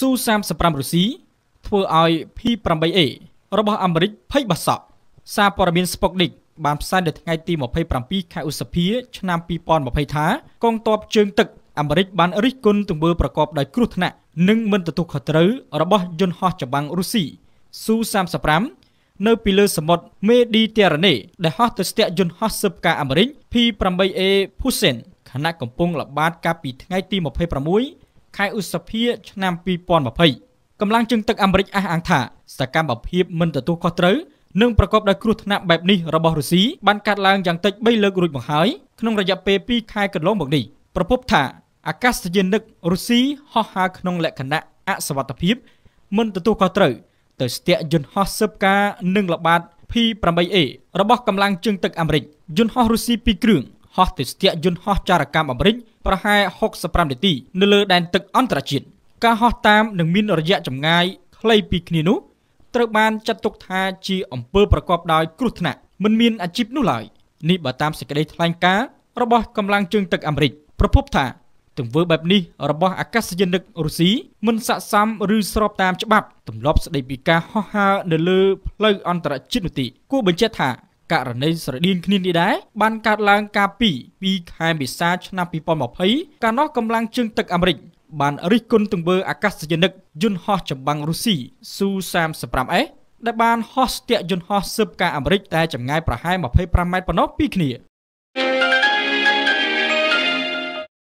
Su-35 រុស្ស៊ីធ្វើឲ្យ P-8A របស់អាមេរិកភ័យបាសក់សារព័ត៌មាន Sputnik បានផ្សាយនៅថ្ងៃទី27ខែឧសភាឆ្នាំ2020ថាកងទ័ពជើងទឹកអាមេរិកបានរិះគន់ទង្វើប្រកបដោយគ្រោះថ្នាក់និងមិនទទួលខុសត្រូវរបស់យន្តហោះចម្បាំងរុស្ស៊ី Su-35 នៅពីលើសមុទ្រមេឌីទែរ៉ាណេដែលហោះទៅស្ទាក់យន្តហោះស៊ើបការអាមេរិក P-8A Poseidon ខណៈកំពុងល្បាត កាលពីថ្ងៃទី26ខែឧសភាឆ្នាំ2020កម្លាំងជើងទឹកអាមេរិកអះអាងថាសកម្មភាព មិនទទួលខុសត្រូវនិងប្រកបដោយគ្រោះថ្នាក់បែបនេះរបស់រុស្ស៊ីបានកាត់ឡើងយ៉ាងតិច3លើករួចមកហើយក្នុងរយៈពេល2ខែកន្លងមកនេះប្រពន្ធថាអាកាសយានិករុស្ស៊ីហោះហើរក្នុងលក្ខណៈអសវត្ថភាពមិនទទួលខុសត្រូវទៅស្ទាក់យន្តហោះស៊ើបការនិងល្បាត P-8A របស់កម្លាំងជើងទឹកអាមេរិកយន្តហោះរុស្ស៊ី2គ្រឿងហោះទេសចរយន្តហោះចារកម្មអាមេរិកប្រហែល65នាទី នៅលើដែនទឹកអន្តរជាតិការហោះតាមនិងមានរយៈចម្ងាយខ្លីពីគ្នានោះត្រូវបានចាត់ទុកថាជាអំពើប្រកបដោយគ្រោះថ្នាក់មិនមានអាជីពនោះឡើយនេះបើតាមសេចក្តីថ្លែងការណ៍របស់កម្លាំងជើងទឹកអាមេរិកប្រពន្ធថាទង្វើបែបនេះរបស់អាកាសយានិករុស្ស៊ីមិនស័ក្តិសម ឬ ស្របតាមច្បាប់ទម្លាប់ស្តីពីការហោះហើរនៅលើផ្លូវអន្តរជាតិនោះទី គួរបញ្ជាក់ថាករណីស្រដៀងគ្នានេះដែរបានកើតឡើងកាលពី2ខែមេសាឆ្នាំ2020កាលនោះកម្លាំងជើងទឹកអាមេរិកបានរិះគន់ទង្វើអាកាសយានិកយន្តហោះចម្បាំងរុស្ស៊ី Su-35S ដែលបានហោះស្ទាក់យន្តហោះស៊ើបការអាមេរិកតែចម្ងាយប្រហែល25ម៉ែត្រប៉ុណ្ណោះពីគ្នា